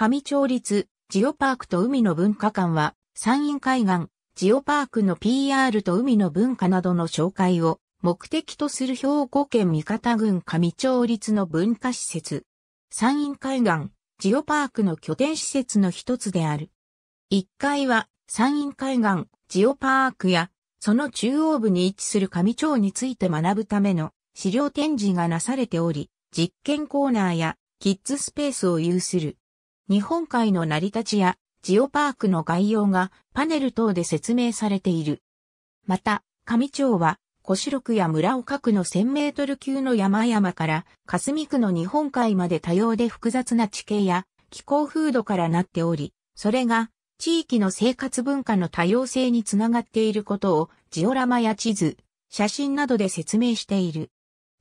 上町立、ジオパークと海の文化館は、山陰海岸、ジオパークの PR と海の文化などの紹介を目的とする兵庫県三方郡上町立の文化施設。山陰海岸、ジオパークの拠点施設の一つである。1階は山陰海岸、ジオパークや、その中央部に位置する上町について学ぶための資料展示がなされており、実験コーナーやキッズスペースを有する。日本海の成り立ちやジオパークの概要がパネル等で説明されている。また、上町は小白区や村岡区の1000メートル級の山々から霞区の日本海まで多様で複雑な地形や気候風土からなっており、それが地域の生活文化の多様性につながっていることをジオラマや地図、写真などで説明している。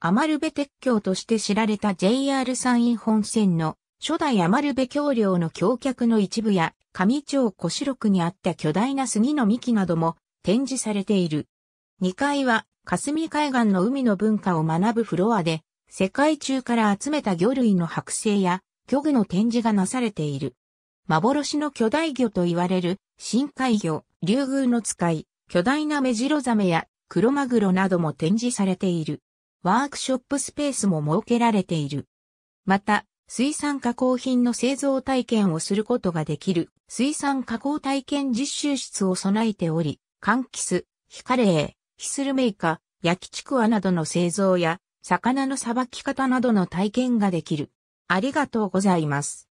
余部鉄橋として知られた JR 山陰本線の初代余部橋梁の橋脚の一部や、上町小四六にあった巨大な杉の幹なども展示されている。2階は、霞海岸の海の文化を学ぶフロアで、世界中から集めた魚類の剥製や、漁具の展示がなされている。幻の巨大魚と言われる、深海魚、竜宮の使い、巨大なメジロザメや、クロマグロなども展示されている。ワークショップスペースも設けられている。また、水産加工品の製造体験をすることができる水産加工体験実習室を備えており、柑キス、ヒカレー、ヒスルメイカ、焼きちくわなどの製造や魚のさばき方などの体験ができる。ありがとうございます。